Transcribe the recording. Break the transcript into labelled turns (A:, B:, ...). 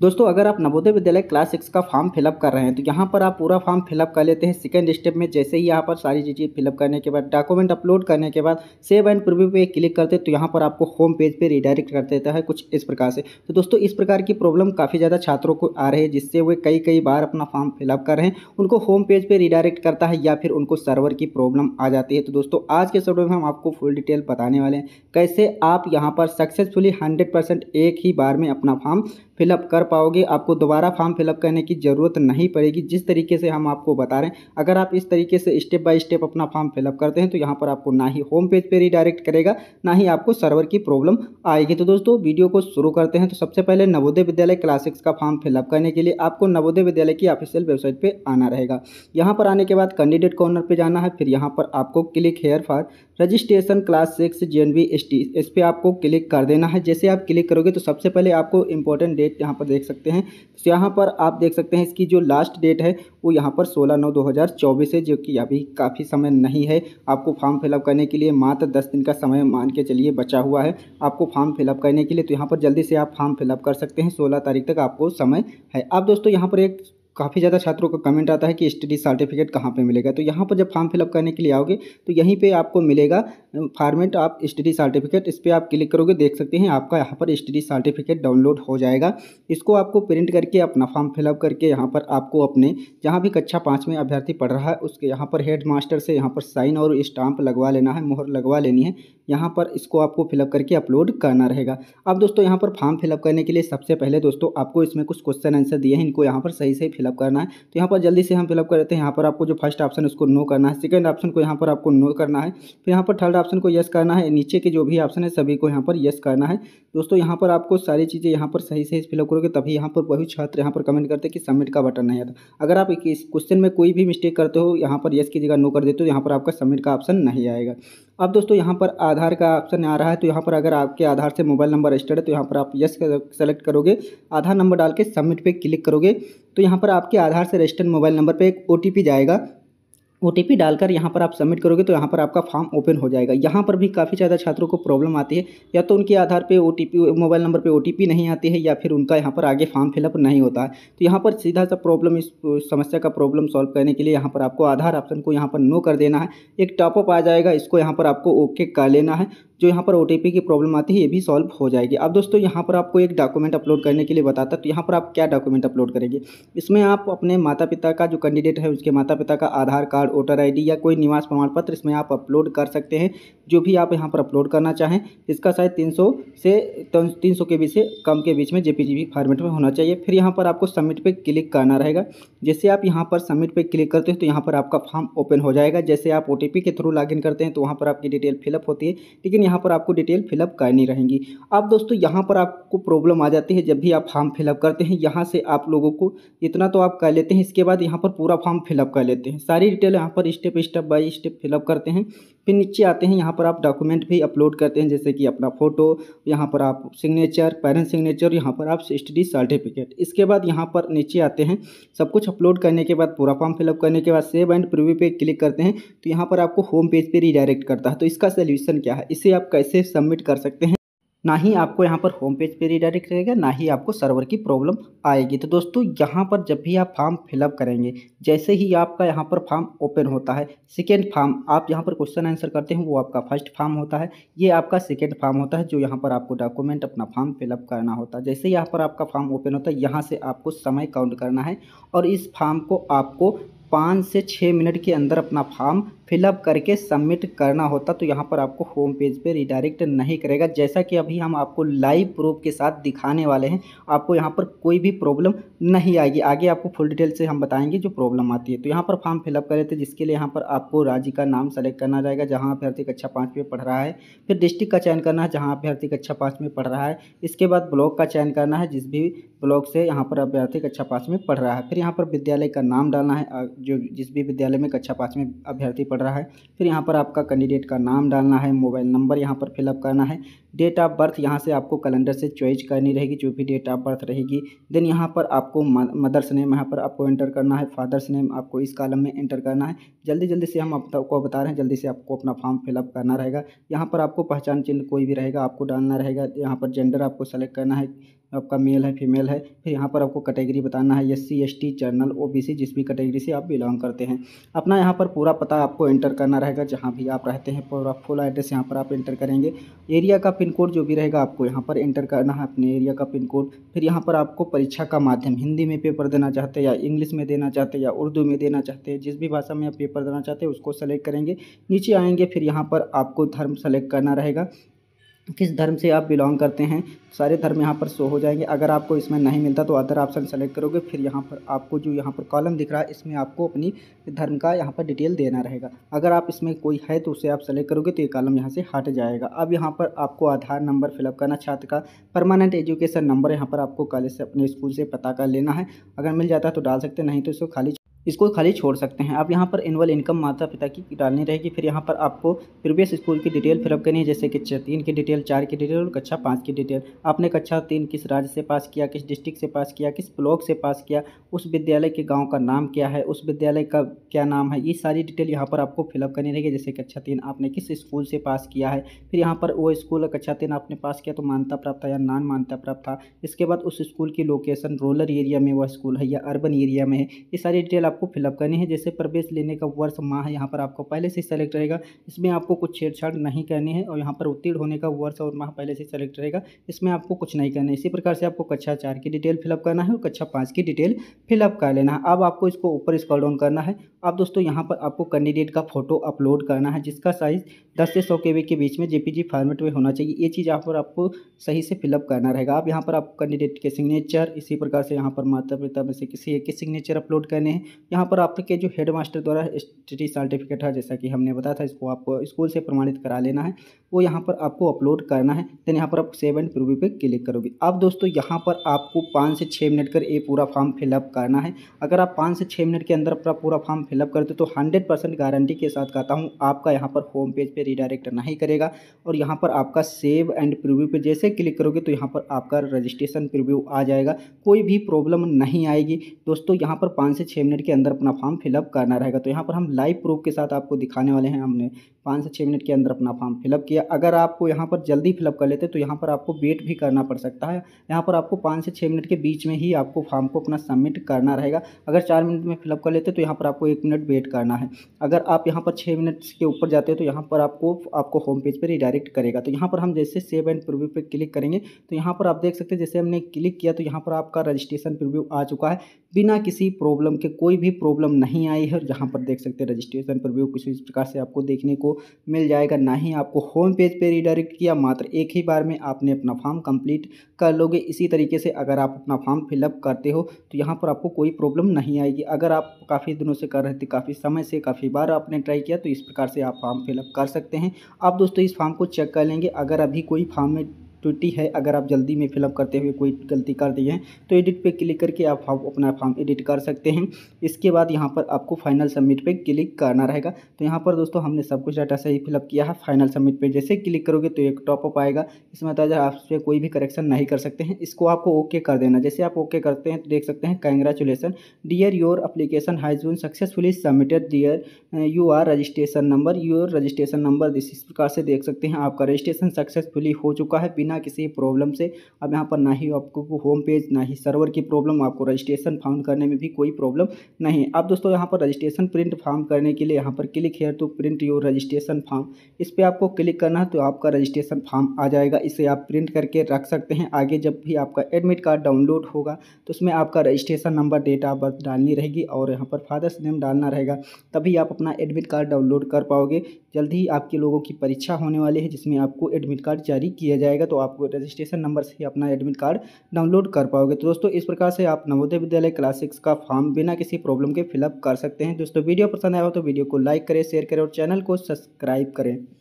A: दोस्तों अगर आप नवोदय विद्यालय क्लास सिक्स का फॉर्म फिलअप कर रहे हैं तो यहाँ पर आप पूरा फॉर्म फिलअप कर लेते हैं सेकेंड स्टेप में जैसे ही यहाँ पर सारी चीज़ें फिलअप करने के बाद डॉक्यूमेंट अपलोड करने के बाद सेव एंड प्रिव्यू पे क्लिक करते तो यहाँ पर आपको होम पेज पे रिडायरेक्ट कर देता है कुछ इस प्रकार से तो दोस्तों इस प्रकार की प्रॉब्लम काफ़ी ज़्यादा छात्रों को आ रही है जिससे वे कई कई बार अपना फॉर्म फिलअप कर रहे हैं उनको होम पेज पर रिडायरेक्ट करता है या फिर उनको सर्वर की प्रॉब्लम आ जाती है तो दोस्तों आज के सर्वे में हम आपको फुल डिटेल बताने वाले हैं कैसे आप यहाँ पर सक्सेसफुली हंड्रेड एक ही बार में अपना फॉर्म फिलअप कर कर पाओगे आपको दोबारा फॉर्म फिलअप करने की ज़रूरत नहीं पड़ेगी जिस तरीके से हम आपको बता रहे हैं अगर आप इस तरीके से स्टेप बाय स्टेप अपना फॉर्म फिलअप करते हैं तो यहाँ पर आपको ना ही होम पेज पर रिडायरेक्ट करेगा ना ही आपको सर्वर की प्रॉब्लम आएगी तो दोस्तों वीडियो को शुरू करते हैं तो सबसे पहले नवोदय विद्यालय क्लासिक्स का फॉर्म फिलअप करने के लिए आपको नवोदय विद्यालय की ऑफिशियल वेबसाइट पर आना रहेगा यहाँ पर आने के बाद कैंडिडेट कॉर्नर पर जाना है फिर यहाँ पर आपको click here for registration class six J N V S T इस पर आपको क्लिक कर देना है जैसे आप क्लिक करोगे तो सबसे पहले आपको इंपॉर्टेंट डेट यहाँ पर देख सकते हैं तो यहाँ पर आप देख सकते हैं इसकी जो लास्ट डेट है वो यहाँ पर 16 नौ 2024 है जो कि अभी काफ़ी समय नहीं है आपको फॉर्म फिलअप करने के लिए मात्र दस दिन का समय मान के चलिए बचा हुआ है आपको फॉर्म फिलअप करने के लिए तो यहाँ पर जल्दी से आप फॉर्म फिलअप कर सकते हैं सोलह तारीख तक आपको समय है आप दोस्तों यहाँ पर एक काफ़ी ज़्यादा छात्रों का कमेंट आता है कि स्टडी सर्टिफिकेट कहाँ पे मिलेगा तो यहाँ पर जब फॉर्म फिलअप करने के लिए आओगे तो यहीं पे आपको मिलेगा फार्मेट आप स्टडी सर्टिफिकेट इस पर आप क्लिक करोगे देख सकते हैं आपका यहाँ पर स्टडी सर्टिफिकेट डाउनलोड हो जाएगा इसको आपको प्रिंट करके अपना फॉर्म फिलअप करके यहाँ पर आपको अपने जहाँ भी कक्षा पाँच में अभ्यर्थी पढ़ रहा है उसके यहाँ पर हेड मास्टर से यहाँ पर साइन और स्टाम्प लगवा लेना है मोहर लगवा लेनी है यहाँ पर इसको आपको फिलअप करके अपलोड करना रहेगा अब दोस्तों यहाँ पर फॉर्म फिलअप करने के लिए सबसे पहले दोस्तों आपको इसमें कुछ क्वेश्चन आंसर दिए हैं इनको यहाँ पर सही सही फिलअप करना है तो यहाँ पर जल्दी से हम फिलअप कर देते हैं यहाँ पर आपको जो फर्स्ट ऑप्शन उसको नो करना है सेकेंड ऑप्शन को यहाँ पर आपको नो करना है फिर यहाँ पर थर्ड ऑप्शन को येस करना है नीचे के जो भी ऑप्शन है सभी को यहाँ पर येस करना है दोस्तों यहाँ पर आपको सारी चीज़ें यहाँ पर सही सही फिलअप करोगे तभी यहाँ पर वही छात्र यहाँ पर कमेंट करते हैं कि सबमिट का बटन नहीं आता अगर आप इस क्वेश्चन में कोई भी मिस्टेक करते हो यहाँ पर येस की जगह नो कर देते हो यहाँ पर आपका सबमिट का ऑप्शन नहीं आएगा अब दोस्तों यहाँ पर आधार का ऑप्शन आ रहा है तो यहाँ पर अगर आपके आधार से मोबाइल नंबर रजिस्टर्ड है तो यहाँ पर आप यस सेलेक्ट करोगे आधार नंबर डाल के सबमिट पे क्लिक करोगे तो यहाँ पर आपके आधार से रजिस्टर्ड मोबाइल नंबर पर एक ओ जाएगा ओ डालकर यहाँ पर आप सबमिट करोगे तो यहाँ पर आपका फॉर्म ओपन हो जाएगा यहाँ पर भी काफ़ी ज़्यादा छात्रों को प्रॉब्लम आती है या तो उनके आधार पे ओ मोबाइल नंबर पे ओ नहीं आती है या फिर उनका यहाँ पर आगे फॉर्म फिलअप नहीं होता है तो यहाँ पर सीधा सा प्रॉब्लम इस समस्या का प्रॉब्लम सॉल्व करने के लिए यहाँ पर आपको आधार ऑप्शन को यहाँ पर नो कर देना है एक टॉपअप आ जाएगा इसको यहाँ पर आपको ओके कर लेना है जो यहाँ पर ओ की प्रॉब्लम आती है ये भी सॉल्व हो जाएगी अब दोस्तों यहाँ पर आपको एक डॉक्यूमेंट अपलोड करने के लिए बताता तो यहाँ पर आप क्या डॉक्यूमेंट अपलोड करेंगे इसमें आप अपने माता पिता का जो कैंडिडेट है उसके माता पिता का आधार कार्ड वोटर आई या कोई निवास प्रमाण पत्र इसमें आप अपलोड कर सकते हैं जो भी आप यहाँ पर अपलोड करना चाहें इसका शायद तीन से तीन के बीच से कम के बीच में जे फॉर्मेट में होना चाहिए फिर यहाँ पर आपको सबमिट पर क्लिक करना रहेगा जैसे आप यहाँ पर सबमिट पर क्लिक करते हैं तो यहाँ पर आपका फॉर्म ओपन हो जाएगा जैसे आप ओ के थ्रू लॉग करते हैं तो वहाँ पर आपकी डिटेल फिलअप होती है लेकिन यहाँ पर आपको डिटेल फिलअप करनी रहेंगी अब दोस्तों यहाँ पर आपको प्रॉब्लम आ जाती है जब भी आप फॉर्म फिलअप करते हैं यहाँ से आप लोगों को इतना तो आप कर लेते हैं इसके बाद यहाँ पर पूरा फॉर्म फिलअप कर लेते हैं सारी डिटेल यहाँ पर step step by step fill up करते हैं फिर नीचे आते हैं यहाँ पर आप डॉक्यूमेंट भी अपलोड करते हैं जैसे कि अपना फ़ोटो यहाँ पर आप सिग्नेचर पेरेंट सिग्नेचर यहाँ पर आप स्टडी सर्टिफिकेट इसके बाद यहाँ पर नीचे आते हैं सब कुछ अपलोड करने के बाद पूरा फॉर्म फिलअप करने के बाद सेव एंड प्रिव्यू पे क्लिक करते हैं तो यहाँ पर आपको होम पेज पर रिडायरेक्ट करता है तो इसका सोल्यूशन क्या है इसे आप कैसे सबमिट कर सकते हैं ना ही आपको यहाँ पर होम पेज पे रिडायरेक्ट रहेगा ना ही आपको सर्वर की प्रॉब्लम आएगी तो दोस्तों यहाँ पर जब भी आप फॉर्म फिलअप करेंगे जैसे ही आपका यहाँ पर फॉर्म ओपन होता है सेकेंड फॉर्म आप यहाँ पर क्वेश्चन आंसर करते हैं वो आपका फर्स्ट फॉर्म होता है ये आपका सेकेंड फॉर्म होता है जो यहाँ पर आपको डॉक्यूमेंट अपना फॉर्म फिलअप करना होता है जैसे यहाँ पर आपका फॉर्म ओपन होता है यहाँ से आपको समय काउंट करना है और इस फॉर्म को आपको पाँच से छः मिनट के अंदर अपना फॉर्म फिलअप करके सबमिट करना होता तो यहाँ पर आपको होम पेज पे रिडायरेक्ट नहीं करेगा जैसा कि अभी हम आपको लाइव प्रूफ के साथ दिखाने वाले हैं आपको यहाँ पर कोई भी प्रॉब्लम नहीं आएगी आगे आपको फुल डिटेल से हम बताएंगे जो प्रॉब्लम आती है तो यहाँ पर फॉर्म फिलअप करे थे जिसके लिए यहाँ पर आपको राज्य का नाम सेलेक्ट करना रहेगा जहाँ अभ्यर्थी कक्षा पाँच में पढ़ रहा है फिर डिस्ट्रिक्ट का चयन करना है जहाँ अभ्यर्थी कक्षा पाँच में पढ़ रहा है इसके बाद ब्लॉक का चयन करना है जिस भी ब्लॉक से यहाँ पर अभ्यर्थी कक्षा पाँच में पढ़ रहा है फिर यहाँ पर विद्यालय का नाम डालना है जो जिस भी विद्यालय में कक्षा पाँच में अभ्यर्थी पड़ रहा है फिर यहाँ पर आपका कैंडिडेट का नाम डालना है मोबाइल नंबर यहाँ पर फिलअप करना है डेट ऑफ बर्थ यहाँ से आपको कैलेंडर से चॉइस करनी रहेगी जो भी डेट ऑफ बर्थ रहेगी देन यहाँ पर आपको मदर्स नेम यहाँ पर आपको एंटर करना है फादर्स नेम आपको इस कॉलम में एंटर करना है जल्दी जल्दी से हम आपको बता रहे हैं जल्दी से आपको अपना फॉर्म फिलअप करना रहेगा यहाँ पर आपको पहचान चिन्ह कोई भी रहेगा आपको डालना रहेगा यहाँ पर जेंडर आपको सेलेक्ट करना है आपका मेल है फीमेल है फिर यहाँ पर आपको कैटेगरी बताना है S C S T general O B C जिस भी कैटेगरी से आप बिलोंग करते हैं अपना यहाँ पर पूरा पता आपको एंटर करना रहेगा जहाँ भी आप रहते हैं पूरा फुल एड्रेस यहाँ पर आप एंटर करेंगे एरिया का पिन कोड जो भी रहेगा आपको यहाँ पर एंटर करना है अपने एरिया का पिन कोड फिर यहाँ पर आपको परीक्षा का माध्यम हिंदी में पेपर देना चाहते हैं या इंग्लिश में देना चाहते हैं या उर्दू में देना चाहते हैं जिस भी भाषा में आप पेपर देना चाहते हैं उसको सेलेक्ट करेंगे नीचे आएंगे फिर यहाँ पर आपको धर्म सेलेक्ट करना रहेगा किस धर्म से आप बिलोंग करते हैं सारे धर्म यहाँ पर शो हो जाएंगे अगर आपको इसमें नहीं मिलता तो अदर ऑप्शन सेलेक्ट करोगे फिर यहाँ पर आपको जो यहाँ पर कॉलम दिख रहा है इसमें आपको अपनी धर्म का यहाँ पर डिटेल देना रहेगा अगर आप इसमें कोई है तो उसे आप सेलेक्ट करोगे तो ये कॉलम यहाँ से हट जाएगा अब यहाँ पर आपको आधार नंबर फिलअप करना छात्र का परमानेंट एजुकेशन नंबर यहाँ पर आपको कॉलेज से अपने स्कूल से पता कर लेना है अगर मिल जाता है तो डाल सकते नहीं तो इसको खाली इसको खाली छोड़ सकते हैं आप यहाँ पर एनुअल इनकम माता पिता की डालनी रहेगी फिर यहाँ पर आपको प्रीवियस स्कूल की डिटेल फिलअप करनी है जैसे कक्षा तीन की डिटेल चार की डिटेल और कक्षा पाँच की डिटेल आपने कक्षा तीन किस राज्य से पास किया किस डिस्ट्रिक्ट से पास किया किस ब्लॉक से पास किया उस विद्यालय के गाँव का नाम क्या है उस विद्यालय का क्या नाम है ये सारी डिटेल यहाँ पर आपको फिलअप करनी रहेगी जैसे कक्षा तीन आपने किस स्कूल से पास किया है फिर यहाँ पर वो स्कूल कक्षा तीन आपने पास किया तो मान्यता प्राप्त था या नान मान्यता प्राप्त था इसके बाद उस स्कूल की लोकेशन रूरल एरिया में वह स्कूल है या अर्बन एरिया में है ये सारी डिटेल आप आपको फिलअप करनी है जैसे प्रवेश लेने का वर्ष माह यहाँ पर आपको पहले से सेलेक्ट रहेगा इसमें आपको कुछ छेड़छाड़ नहीं करनी है और यहाँ पर उत्तीर्ण होने का वर्ष और माह पहले से सेलेक्ट रहेगा इसमें आपको कुछ नहीं करना है इसी प्रकार से आपको कक्षा चार की डिटेल फिलअप करना है और कक्षा पाँच की डिटेल फिलअप कर लेना है अब आपको इसको ऊपर स्क्रॉल डाउन करना है अब दोस्तों यहाँ पर आपको कैंडिडेट का फोटो अपलोड करना है जिसका साइज़ दस से सौ के के बीच में जेपीजी फॉर्मेट में होना चाहिए ये चीज़ यहाँ पर आपको सही से फिलअप करना रहेगा अब यहाँ पर आपको कैंडिडेट के सिग्नेचर इसी प्रकार से यहाँ पर माता पिता में से किसी एक के सिग्नेचर अपलोड करने हैं यहाँ पर आपके जो हेड मास्टर द्वारा स्टडी सर्टिफिकेट है जैसा कि हमने बताया था इसको आपको स्कूल से प्रमाणित करा लेना है वो यहाँ पर आपको अपलोड करना है देन यहाँ पर आप सेव एंड प्रूवी पे क्लिक करोगे अब दोस्तों यहाँ पर आपको पाँच से छः मिनट कर ये पूरा फॉर्म फिलअप करना है अगर आप पाँच से छः मिनट के अंदर अपना पूरा फॉर्म फिलअप करते तो हंड्रेड परसेंट गारंटी के साथ कहता हूँ आपका यहाँ पर होम पेज पर रिडायरेक्ट नहीं करेगा और यहाँ पर आपका सेव एंड प्रिव्यू पर जैसे क्लिक करोगे तो यहाँ पर आपका रजिस्ट्रेशन प्रिव्यू आ जाएगा कोई भी प्रॉब्लम नहीं आएगी दोस्तों यहाँ पर पाँच से छः मिनट के अंदर अपना फॉर्म फिलअप करना रहेगा तो यहाँ पर हम लाइव प्रूफ के साथ आपको दिखाने वाले हैं हमने पाँच से छः मिनट के अंदर अपना फॉर्म फिलअप किया अगर आपको यहाँ पर जल्दी फिलअप कर लेते तो यहाँ पर आपको वेट भी करना पड़ सकता है यहाँ पर आपको पाँच से छः मिनट के बीच में ही आपको फॉर्म को अपना सबमिट करना रहेगा अगर चार मिनट में फिलअप कर लेते तो यहाँ पर आपको एक मिनट वेट करना है अगर आप यहाँ पर छः मिनट के ऊपर जाते हो तो यहाँ पर आपको आपको होम पेज पर रिडायरेक्ट करेगा तो यहाँ पर हम जैसे सेव एंड प्रिव्यू पर क्लिक करेंगे तो यहाँ पर आप देख सकते हैं जैसे हमने क्लिक किया तो यहाँ पर आपका रजिस्ट्रेशन प्रिव्यू आ चुका है बिना किसी प्रॉब्लम के कोई भी प्रॉब्लम नहीं आई है और जहाँ पर देख सकते हैं रजिस्ट्रेशन पर भी कुछ इस प्रकार से आपको देखने को मिल जाएगा ना ही आपको होम पेज पर रिडायरेक्ट किया मात्र एक ही बार में आपने अपना फॉर्म कंप्लीट कर लोगे इसी तरीके से अगर आप अपना फॉर्म फिलअप करते हो तो यहाँ पर आपको कोई प्रॉब्लम नहीं आएगी अगर आप काफ़ी दिनों से कर रहे थे काफ़ी समय से काफ़ी बार आपने ट्राई किया तो इस प्रकार से आप फॉर्म फिलअप कर सकते हैं आप दोस्तों इस फॉर्म को चेक कर लेंगे अगर अभी कोई फॉर्म में त्रुटि है अगर आप जल्दी में फिलअप करते हुए कोई गलती कर दिए हैं तो एडिट पे क्लिक करके आप अपना फॉर्म एडिट कर सकते हैं इसके बाद यहाँ पर आपको फाइनल सबमिट पे क्लिक करना रहेगा तो यहाँ पर दोस्तों हमने सब कुछ डाटा सही फिलअप किया है फाइनल सबमिट पे जैसे क्लिक करोगे तो एक टॉपअप आएगा इसमें बताया आप पे कोई भी करेक्शन नहीं कर सकते हैं इसको आपको ओके कर देना जैसे आप ओके करते हैं तो देख सकते हैं congratulation dear your application has been successfully submitted dear your registration number your registration number इस प्रकार से देख सकते हैं आपका रजिस्ट्रेशन सक्सेसफुली हो चुका है बिना बिना किसी प्रॉब्लम से अब यहाँ पर ना ही आपको होम पेज ना ही सर्वर की प्रॉब्लम आपको रजिस्ट्रेशन फॉर्म करने में भी कोई प्रॉब्लम नहीं अब दोस्तों यहाँ पर रजिस्ट्रेशन प्रिंट फॉर्म करने के लिए यहाँ पर क्लिक है तो प्रिंट योर रजिस्ट्रेशन फॉर्म इस पर आपको क्लिक करना है तो आपका रजिस्ट्रेशन फॉर्म आ जाएगा इसे आप प्रिंट करके रख सकते हैं आगे जब भी आपका एडमिट कार्ड डाउनलोड होगा तो उसमें आपका registration number date of birth डालनी रहेगी और यहाँ पर फादर्स नेम डालना रहेगा तभी आप अपना एडमिट कार्ड डाउनलोड कर पाओगे जल्द ही आपके लोगों की परीक्षा होने वाली है जिसमें आपको एडमिट कार्ड जारी किया जाएगा तो आपको रजिस्ट्रेशन नंबर से अपना एडमिट कार्ड डाउनलोड कर पाओगे तो दोस्तों इस प्रकार से आप नवोदय विद्यालय क्लास सिक्स का फॉर्म बिना किसी प्रॉब्लम के फिलअप कर सकते हैं दोस्तों वीडियो पसंद आया हो तो वीडियो को लाइक करें शेयर करें और चैनल को सब्सक्राइब करें